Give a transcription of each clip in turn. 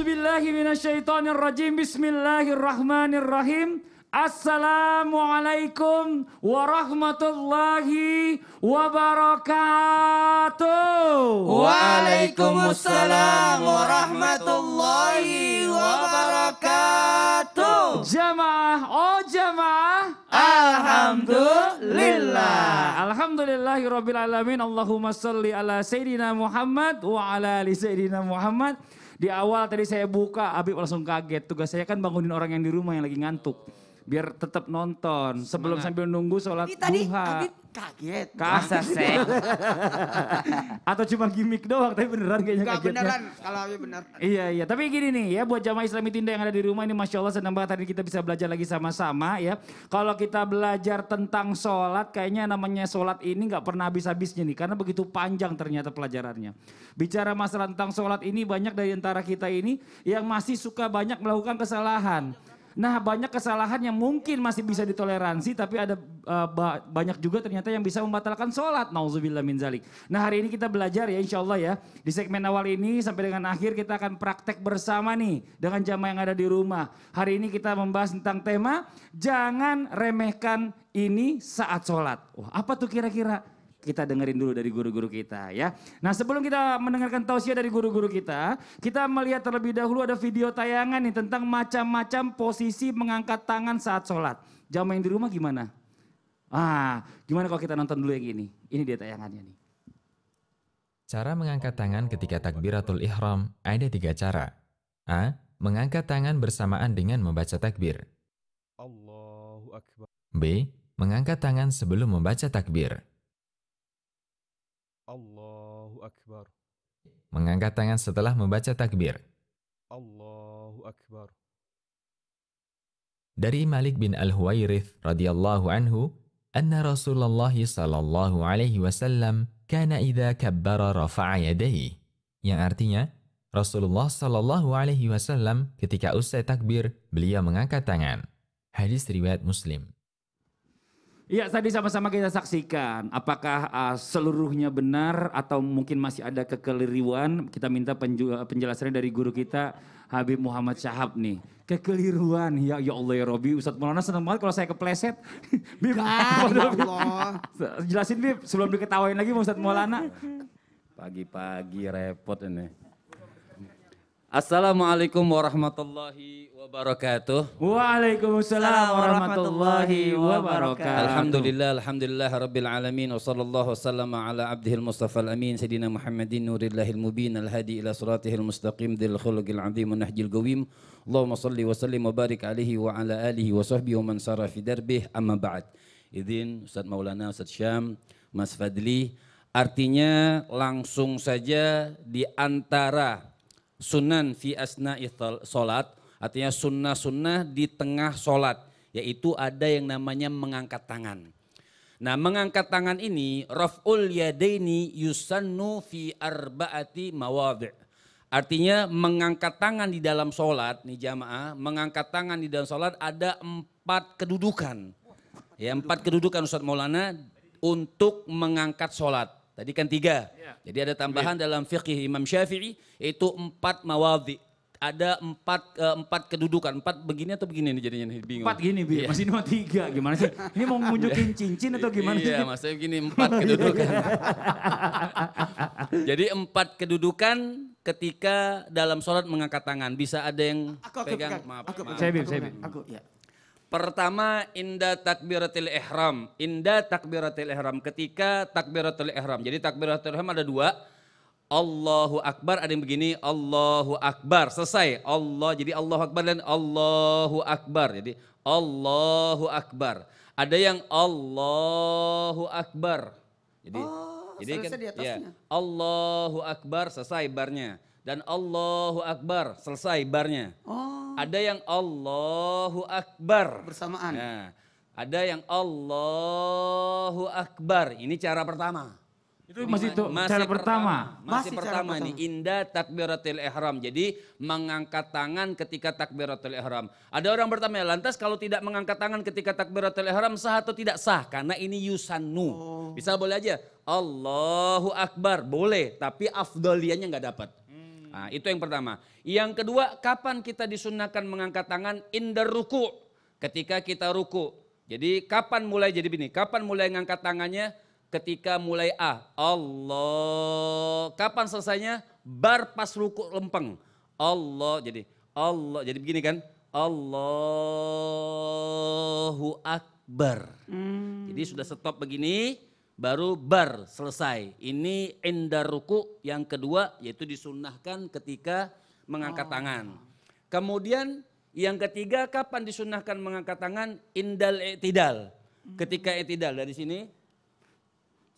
A'udzubillahi Bismillahirrahmanirrahim. Assalamualaikum warahmatullahi wabarakatuh. Waalaikumsalam warahmatullahi wabarakatuh. Jamaah, oh jamaah. Alhamdulillah. Alhamdulillahi rabbil alamin. Allahumma salli ala sayyidina Muhammad wa ala ali sayyidina Muhammad. Di awal tadi saya buka, Habib langsung kaget. Tugas saya kan bangunin orang yang di rumah yang lagi ngantuk biar tetap nonton Semangat. sebelum sambil nunggu sholat tadi, duha. Tadi kaget. Kaget Atau cuma gimmick doang tapi beneran kayaknya beneran ya bener. Iya iya tapi gini nih ya buat jamaah Islami Tinda yang ada di rumah ini Masya Allah senang banget hari kita bisa belajar lagi sama-sama ya. Kalau kita belajar tentang sholat kayaknya namanya sholat ini gak pernah habis-habisnya nih karena begitu panjang ternyata pelajarannya. Bicara masalah tentang sholat ini banyak dari antara kita ini yang masih suka banyak melakukan kesalahan. Nah banyak kesalahan yang mungkin masih bisa ditoleransi tapi ada uh, ba banyak juga ternyata yang bisa membatalkan sholat. Nauzubillah min zalik. Nah hari ini kita belajar ya insya Allah ya. Di segmen awal ini sampai dengan akhir kita akan praktek bersama nih dengan jamaah yang ada di rumah. Hari ini kita membahas tentang tema jangan remehkan ini saat sholat. Wah, apa tuh kira-kira? kita dengerin dulu dari guru-guru kita ya. Nah sebelum kita mendengarkan tausiah dari guru-guru kita, kita melihat terlebih dahulu ada video tayangan nih tentang macam-macam posisi mengangkat tangan saat sholat. Jam main di rumah gimana? Ah, gimana kalau kita nonton dulu yang ini? Ini dia tayangannya nih. Cara mengangkat tangan ketika takbiratul ihram ada tiga cara. A. Mengangkat tangan bersamaan dengan membaca takbir. B. Mengangkat tangan sebelum membaca takbir. Allahu Akbar. Mengangkat tangan setelah membaca takbir. Allahu Akbar. Dari Malik bin Al-Huwairith radhiyallahu anhu, anna Rasulullah sallallahu alaihi wasallam kana idza kabbara rafa'a yadayhi. Yang artinya, Rasulullah sallallahu alaihi wasallam ketika usai takbir, beliau mengangkat tangan. Hadis riwayat Muslim. Iya, tadi sama-sama kita saksikan apakah uh, seluruhnya benar atau mungkin masih ada kekeliruan. Kita minta ah, penjelasannya dari guru kita Habib Muhammad Syahab nih. Kekeliruan. Ya ya Allah ya Robi, Ustadz Maulana senang banget kalau saya kepleset. Bib, ya, Allah. Jelasin Bib sebelum diketawain lagi Ustadz Maulana. Pagi-pagi repot ini. Assalamualaikum warahmatullahi wabarakatuh. Waalaikumsalam warahmatullahi wabarakatuh. Alhamdulillah, alhamdulillah rabbil alamin wa sallallahu wasallam ala abdihil mustafa al-amin sayyidina Muhammadin nurillahil mubin al-hadi ila siratihil mustaqim dzil khuluqil azim nahjil qawim. Allahumma salli wa sallim wa barik alaihi wa ala alihi wa sahbihi wa man sara fi darbih amma ba'd. Izin Ustaz Maulana, Ustaz Syam, Mas Fadli, artinya langsung saja di antara sunan fi i'tol solat, artinya sunnah-sunnah di tengah solat, yaitu ada yang namanya mengangkat tangan. Nah mengangkat tangan ini, raf'ul yadaini yusannu fi arba'ati mawadhi'. Artinya mengangkat tangan di dalam salat nih jamaah, mengangkat tangan di dalam salat ada empat kedudukan. Ya empat kedudukan Ustadz Maulana untuk mengangkat salat. Tadi kan tiga. Ya. Jadi ada tambahan ya. dalam fikih Imam Syafi'i itu empat mawadhi. Ada empat uh, empat kedudukan, empat begini atau begini nih jadinya bingung. Empat gini, bi. Iya. masih nomor tiga gimana sih? Ini mau ngunjukin cincin atau gimana iya, sih? Iya, maksudnya begini empat kedudukan. Jadi empat kedudukan ketika dalam sholat mengangkat tangan bisa ada yang aku, aku, pegang aku, maaf, aku, maaf. Saya, saya, saya, aku, ya. Pertama inda takbiratil ihram, inda takbiratil ihram ketika takbiratil ihram. Jadi takbiratil ihram ada dua. Allahu akbar ada yang begini, Allahu akbar. Selesai. Allah jadi Allahu akbar dan Allahu akbar. Jadi Allahu akbar. Ada yang Allahu akbar. Jadi oh, jadi kan, ya, Allahu akbar selesai barnya dan Allahu Akbar selesai barnya. Oh. Ada yang Allahu Akbar bersamaan. Nah, ada yang Allahu Akbar. Ini cara pertama. Itu masih itu masih cara pertama. pertama. Masih, masih pertama ini indah takbiratul ihram. Jadi mengangkat tangan ketika takbiratul ihram. Ada orang bertanya, lantas kalau tidak mengangkat tangan ketika takbiratul ihram sah atau tidak sah? Karena ini yusannu. Oh. Bisa boleh aja Allahu Akbar, boleh, tapi afdoliannya nggak dapat. Nah, itu yang pertama. Yang kedua, kapan kita disunahkan mengangkat tangan indar ruku? Ketika kita ruku. Jadi kapan mulai jadi begini? Kapan mulai mengangkat tangannya? Ketika mulai ah Allah. Kapan selesainya? Bar pas ruku lempeng. Allah. Jadi Allah. Jadi begini kan? Allahu Akbar. Hmm. Jadi sudah stop begini baru bar selesai. Ini ruku yang kedua yaitu disunahkan ketika mengangkat oh. tangan. Kemudian yang ketiga kapan disunahkan mengangkat tangan? Indal etidal. Hmm. Ketika etidal dari sini.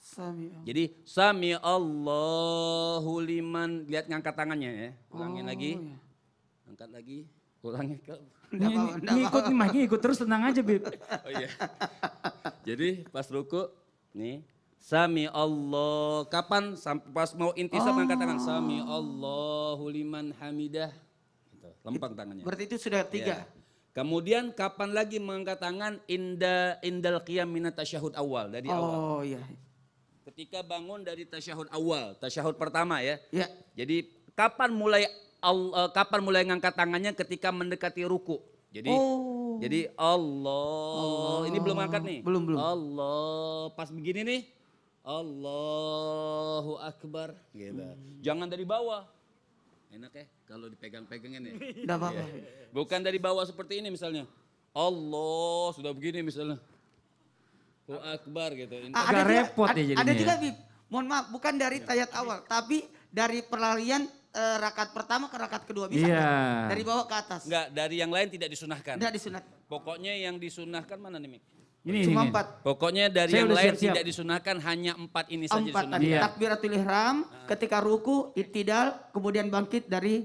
Sami Jadi sami Allahu liman lihat ngangkat tangannya ya. Ulangin oh, lagi. Ya. Angkat lagi. Ulangin ke ikut nih ikut ikut terus tenang aja bib. Oh iya. Jadi pas ruku nih Sami Allah. Kapan? Pas mau inti oh. angkat tangan. Sami Allahu liman hamidah. Gitu. Lempang tangannya. Berarti itu sudah tiga. Ya. Kemudian kapan lagi mengangkat tangan inda indal qiyam minat tasyahud awal dari oh, awal. Oh iya. Ketika bangun dari tasyahud awal, tasyahud pertama ya. Iya. Jadi kapan mulai eh, kapan mulai ngangkat tangannya ketika mendekati ruku. Jadi oh. Jadi Allah, Allah. ini belum angkat nih. Belum belum. Allah, pas begini nih. Allahu Akbar. Gitu. Hmm. Jangan dari bawah. Enak ya kalau dipegang-pegangin ya. Enggak apa-apa. Iya. Bukan dari bawah seperti ini misalnya. Allah sudah begini misalnya. Allahu Akbar gitu. Ah, agak ada repot ya jadinya. Ada juga Bib. Mohon maaf bukan dari ya. tayat awal tapi dari perlarian e, eh, rakat pertama ke rakat kedua bisa yeah. dari bawah ke atas. Enggak, dari yang lain tidak disunahkan. Tidak disunahkan. Pokoknya yang disunahkan mana nih Mik? Ini, Cuma ini, empat. Pokoknya dari Saya yang lain siap, tidak disunahkan hanya empat ini empat saja disunahkan. Tadi. Takbiratul ihram, iya. ah. ketika ruku, itidal, kemudian bangkit dari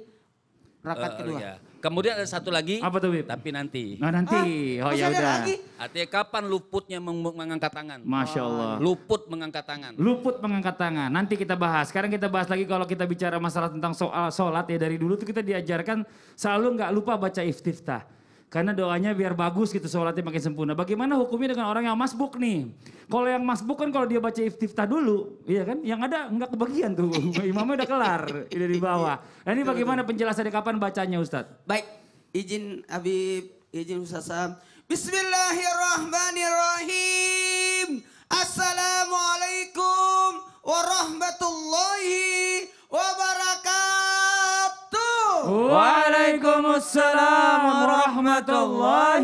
rakaat uh, kedua. Iya. Kemudian ada satu lagi. Apa tuh, Bib? Tapi nanti. Nah, nanti. Ah, oh ya udah. Lagi? Artinya kapan luputnya meng mengangkat tangan? Masya Allah. Luput mengangkat tangan. Luput mengangkat tangan. Nanti kita bahas. Sekarang kita bahas lagi kalau kita bicara masalah tentang soal sholat ya dari dulu tuh kita diajarkan selalu nggak lupa baca iftiftah. Karena doanya biar bagus gitu sholatnya makin sempurna. Bagaimana hukumnya dengan orang yang masbuk nih? Kalau yang masbuk kan kalau dia baca iftiftah dulu, iya kan? Yang ada nggak kebagian tuh, imamnya udah kelar, udah di bawah. Nah ini bagaimana penjelasannya kapan bacanya Ustadz? Baik, izin Habib, izin Ustaz Sam. Bismillahirrahmanirrahim. Assalamualaikum warahmatullahi wabarakatuh. Wow. وعليكم السلام ورحمة الله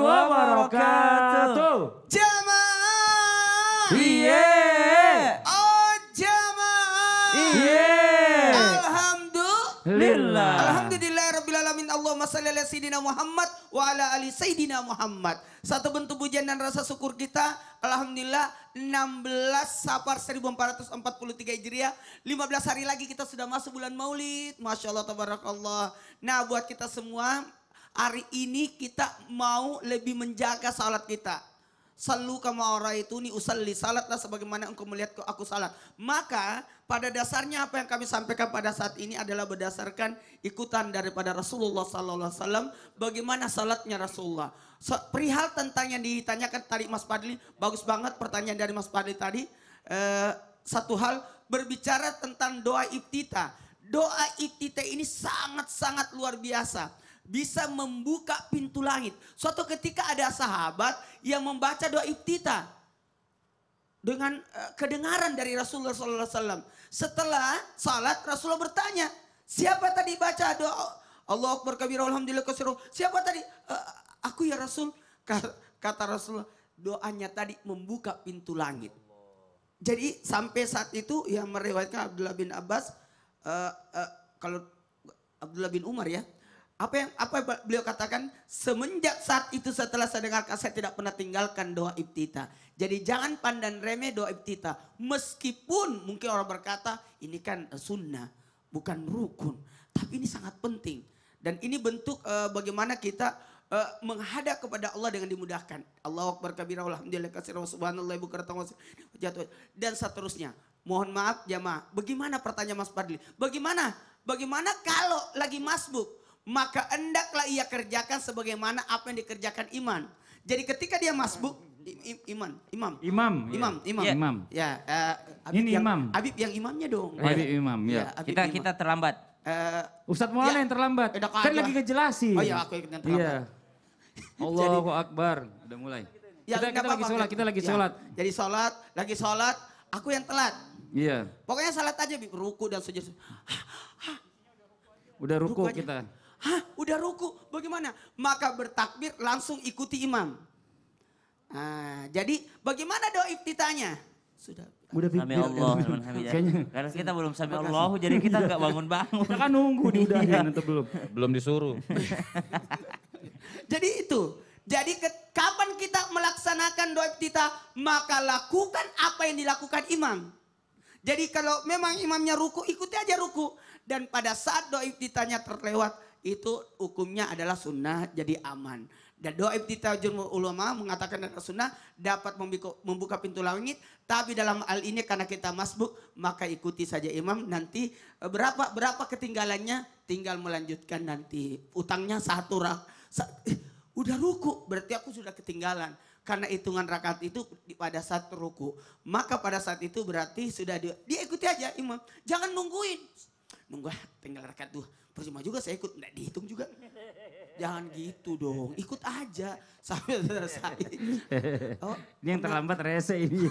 وبركاته جماعة yeah. Oh jamaah yeah. Alhamdulillah Alhamdulillah Rabbil Alamin Allahumma salli ala Sayyidina Muhammad Wa ala ali Sayyidina Muhammad Satu bentuk pujian dan rasa syukur kita Alhamdulillah 16 Safar 1443 Hijriah. 15 hari lagi kita sudah masuk bulan Maulid. Masya Allah tabarakallah. Nah buat kita semua hari ini kita mau lebih menjaga salat kita. Salu kama itu ni usalli salatlah sebagaimana engkau melihat aku salat. Maka pada dasarnya apa yang kami sampaikan pada saat ini adalah berdasarkan ikutan daripada Rasulullah sallallahu alaihi wasallam bagaimana salatnya Rasulullah. Perihal tentang yang ditanyakan tadi Mas Padli, bagus banget pertanyaan dari Mas Padli tadi. Eh, satu hal berbicara tentang doa ibtita. Doa ibtita ini sangat-sangat luar biasa bisa membuka pintu langit. Suatu ketika ada sahabat yang membaca doa iftitah dengan eh, kedengaran dari Rasulullah SAW. Setelah salat Rasulullah bertanya, siapa tadi baca doa Allah Akbar kabir alhamdulillah kasiru. Siapa tadi? E, aku ya Rasul. Kata Rasulullah, doanya tadi membuka pintu langit. Jadi sampai saat itu yang meriwayatkan Abdullah bin Abbas, uh, uh, kalau Abdullah bin Umar ya, apa yang apa beliau katakan? Semenjak saat itu setelah saya dengarkan saya tidak pernah tinggalkan doa ibtita. Jadi jangan pandan remeh doa ibtita Meskipun mungkin orang berkata ini kan eh, sunnah, bukan rukun. Tapi ini sangat penting. Dan ini bentuk uh, bagaimana kita uh, menghadap kepada Allah dengan dimudahkan. Allah akbar kabirah alhamdulillah kasir subhanallah ibu dan seterusnya. Mohon maaf jamaah. Bagaimana pertanyaan Mas Padli? Bagaimana? Bagaimana kalau lagi masbuk? maka hendaklah ia kerjakan sebagaimana apa yang dikerjakan iman. Jadi ketika dia masbuk, im, iman, imam, ya. imam, imam, ya. imam, ya, imam. ya uh, ini yang, imam, Habib yang imamnya dong. Habib ya. imam, ya. ya kita imam. kita terlambat. Uh, Ustadz Maulana ya, yang terlambat, kan aja. lagi ngejelasin. Oh iya, aku yang terlambat. Iya. Allahu Akbar, udah mulai. Ya, kita, kita apa lagi sholat, kita lagi ya. sholat. Ya. Jadi sholat, lagi sholat, aku yang telat. Iya. Pokoknya sholat aja, ruku dan sujud. Udah ruku, ruku kita. Aja. Hah, udah ruku, bagaimana? Maka bertakbir langsung ikuti imam. Nah, jadi bagaimana doa iftitahnya? Sudah. Udah sami Allah, Kayaknya. Karena kita belum sami Allah, jadi kita nggak bangun-bangun. Kita kan nunggu diudahin iya. atau belum? Belum disuruh. jadi itu. Jadi ke, kapan kita melaksanakan doa kita, maka lakukan apa yang dilakukan imam. Jadi kalau memang imamnya ruku, ikuti aja ruku. Dan pada saat doa ditanya terlewat, itu hukumnya adalah sunnah jadi aman. Dan doa ibtitajun ulama mengatakan adalah sunnah dapat membuka pintu langit. Tapi dalam hal ini karena kita masbuk maka ikuti saja imam nanti berapa berapa ketinggalannya tinggal melanjutkan nanti utangnya satu rak. Sa, udah ruku berarti aku sudah ketinggalan karena hitungan rakaat itu pada saat ruku. Maka pada saat itu berarti sudah di, dia aja imam. Jangan nungguin. Nunggu ah, tinggal rakaat tuh percuma juga saya ikut, nggak dihitung juga. Jangan gitu dong, ikut aja sambil selesai. Oh, ini yang terlambat rese ini.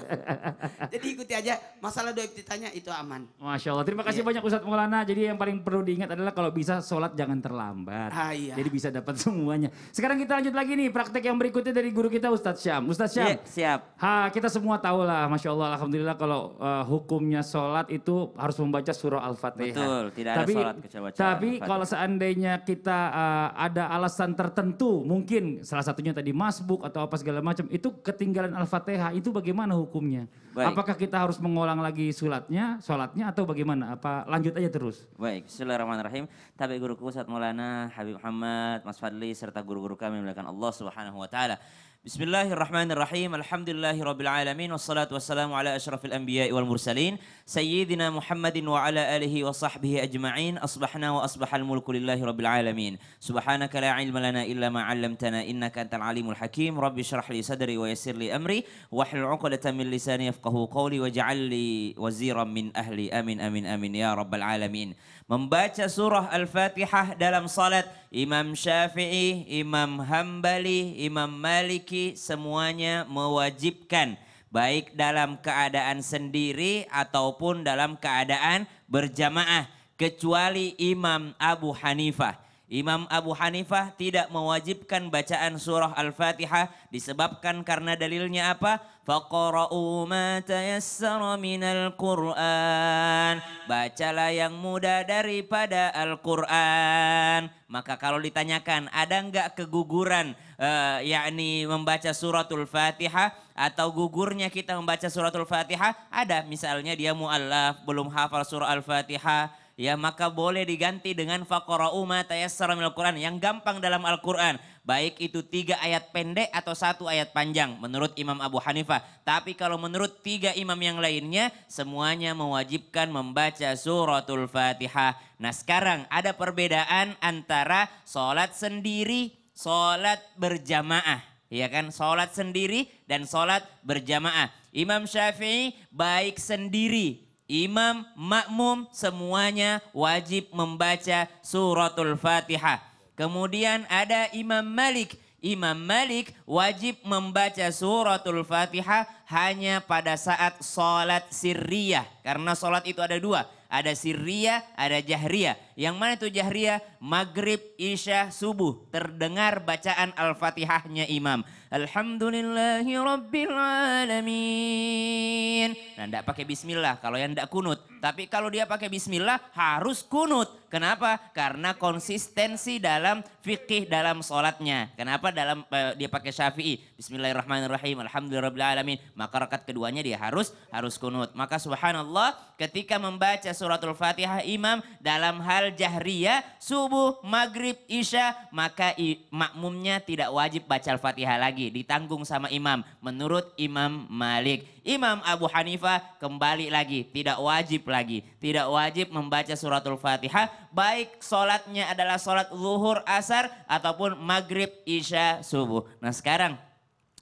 Jadi ikuti aja masalah doa ditanya itu aman. Masya Allah. Terima kasih iya. banyak Ustadz Maulana. Jadi yang paling perlu diingat adalah kalau bisa sholat jangan terlambat. Ah, iya. Jadi bisa dapat semuanya. Sekarang kita lanjut lagi nih praktek yang berikutnya dari guru kita Ustadz Syam. Ustadz Syam. Yeah, siap. Ha, kita semua tahu lah Masya Allah Alhamdulillah kalau eh, hukumnya sholat itu harus membaca surah Al-Fatihah. Betul. Tidak tapi, ada sholat kecewa Tapi kalau seandainya kita eh, ada alasan tertentu mungkin salah satunya tadi masbuk atau apa segala macam itu ketinggalan al-fatihah itu bagaimana hukumnya? Baik. Apakah kita harus mengulang lagi sulatnya, sholatnya atau bagaimana? Apa lanjut aja terus? Baik, Bismillahirrahmanirrahim. Tapi guruku saat Maulana Habib Muhammad, Mas Fadli serta guru-guru kami melakukan Allah Subhanahu wa taala. بسم الله الرحمن الرحيم الحمد لله رب العالمين والصلاة والسلام على أشرف الأنبياء والمرسلين سيدنا محمد وعلى آله وصحبه أجمعين أصبحنا وأصبح الملك لله رب العالمين سبحانك لا علم لنا إلا ما علمتنا إنك أنت العليم الحكيم رب اشرح لي صدري ويسر لي أمري واحلل عقدة من لساني يفقه قولي واجعل لي وزيرا من أهلي آمين آمين آمين يا رب العالمين membaca surah Al-Fatihah dalam salat Imam Syafi'i, Imam Hambali, Imam Maliki semuanya mewajibkan baik dalam keadaan sendiri ataupun dalam keadaan berjamaah kecuali Imam Abu Hanifah. Imam Abu Hanifah tidak mewajibkan bacaan surah Al-Fatihah disebabkan karena dalilnya apa? Faqara'u ma tayassara minal Qur'an. Bacalah yang mudah daripada Al-Qur'an. Maka kalau ditanyakan ada enggak keguguran uh, yakni membaca suratul Fatihah atau gugurnya kita membaca suratul Fatihah? Ada misalnya dia muallaf belum hafal surah Al-Fatihah ya maka boleh diganti dengan faqra'u ma tayassara minal Quran yang gampang dalam Al-Qur'an, baik itu tiga ayat pendek atau satu ayat panjang menurut Imam Abu Hanifah. Tapi kalau menurut tiga imam yang lainnya semuanya mewajibkan membaca suratul Fatihah. Nah, sekarang ada perbedaan antara salat sendiri, salat berjamaah, ya kan? Salat sendiri dan salat berjamaah. Imam Syafi'i baik sendiri imam, makmum semuanya wajib membaca suratul Fatihah. Kemudian ada Imam Malik. Imam Malik wajib membaca suratul Fatihah hanya pada saat sholat sirriyah. Karena sholat itu ada dua. Ada sirriyah, ada jahriyah yang mana itu jahriyah? Maghrib, Isya, Subuh. Terdengar bacaan Al-Fatihahnya imam. Alhamdulillahi Rabbil Alamin. Nah enggak pakai bismillah kalau yang enggak kunut. Tapi kalau dia pakai bismillah harus kunut. Kenapa? Karena konsistensi dalam fikih dalam sholatnya. Kenapa dalam uh, dia pakai syafi'i? Bismillahirrahmanirrahim. alamin. Maka rakaat keduanya dia harus harus kunut. Maka subhanallah ketika membaca suratul fatihah imam dalam hal al-jahriyah, subuh, maghrib, isya, maka makmumnya tidak wajib baca al-fatihah lagi. Ditanggung sama imam, menurut Imam Malik. Imam Abu Hanifah kembali lagi, tidak wajib lagi. Tidak wajib membaca surat al fatihah, baik sholatnya adalah sholat zuhur, asar, ataupun maghrib, isya, subuh. Nah sekarang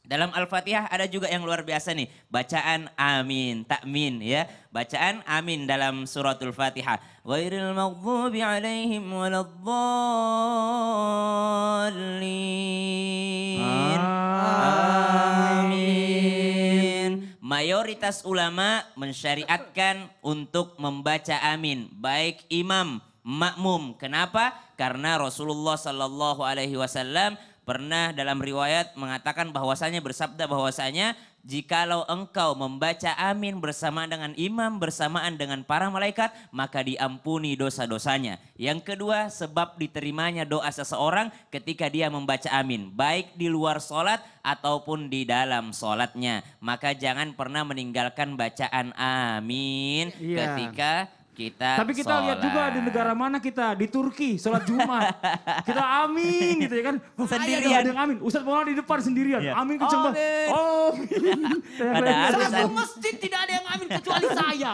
dalam Al-Fatihah ada juga yang luar biasa nih, bacaan amin, takmin ya. Bacaan amin dalam suratul Fatihah. Ghairil maghdubi alaihim waladdallin. Amin. Mayoritas ulama mensyariatkan untuk membaca amin, baik imam, makmum. Kenapa? Karena Rasulullah sallallahu alaihi wasallam pernah dalam riwayat mengatakan bahwasanya bersabda bahwasanya jikalau engkau membaca amin bersamaan dengan imam bersamaan dengan para malaikat maka diampuni dosa-dosanya. Yang kedua sebab diterimanya doa seseorang ketika dia membaca amin baik di luar sholat ataupun di dalam sholatnya. Maka jangan pernah meninggalkan bacaan amin iya. ketika kita Tapi kita sholat. lihat juga di negara mana kita di Turki sholat Jumat. kita amin gitu ya kan. Wah, sendirian. Ada amin. Ustaz Maulana di depan sendirian. ya. Amin kecuali Oh. Satu masjid tidak ada yang amin kecuali saya.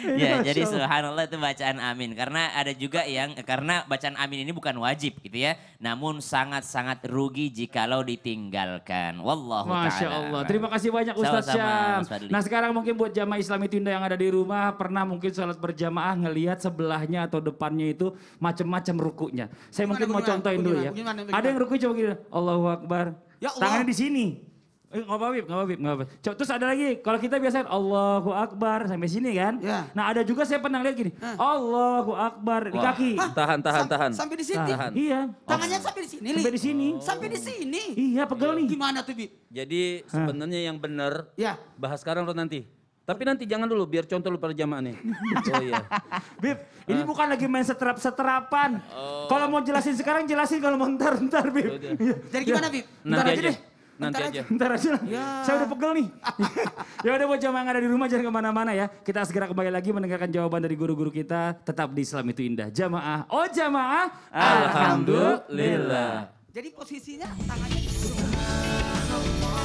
ya, jadi subhanallah itu bacaan amin karena ada juga yang karena bacaan amin ini bukan wajib gitu ya. Namun sangat-sangat rugi jikalau ditinggalkan. Wallahu taala. Terima kasih banyak Ustaz Syam. Nah sekarang mungkin buat jamaah Islam itu yang ada di rumah pernah mungkin sholat berjamaah ngelihat sebelahnya atau depannya itu macam-macam rukunya. Saya gimana, mungkin mau contohin gimana, dulu ya. Gimana, gimana, Ada yang ruku coba gini, Allahu Akbar. Ya Allah. Tangannya di sini. Eh, nggak apa-apa, nggak apa-apa, nggak apa-apa. Terus ada lagi, kalau kita biasa Allahu Akbar sampai sini kan. Ya. Nah ada juga saya pernah lihat gini, Hah. Allahu Akbar di kaki. Hah? Tahan, tahan, Sam tahan. Sampai di sini. Tahan. Iya. Tangannya oh. sampai di sini. Sampai di sini. Oh. Sampai di sini. Iya, pegel iya. nih. Gimana tuh, Bi? Jadi sebenarnya yang benar, ya. bahas sekarang atau nanti? Tapi nanti jangan dulu biar contoh lu pada jamaah nih. Oh iya. Bib, ah. ini bukan lagi main seterap-seterapan. Oh. Kalau mau jelasin sekarang jelasin kalau mau ntar-ntar Bib. Oh, ya. Jadi gimana Bib? Ntar aja, aja deh. Nanti aja. Ntar aja lah. Ya. Saya udah pegel nih. ya udah buat jamaah yang ada di rumah jangan kemana-mana ya. Kita segera kembali lagi mendengarkan jawaban dari guru-guru kita. Tetap di Islam itu indah. Jamaah. Oh jamaah. Alhamdulillah. Alhamdulillah. Jadi posisinya tangannya. Subhanallah.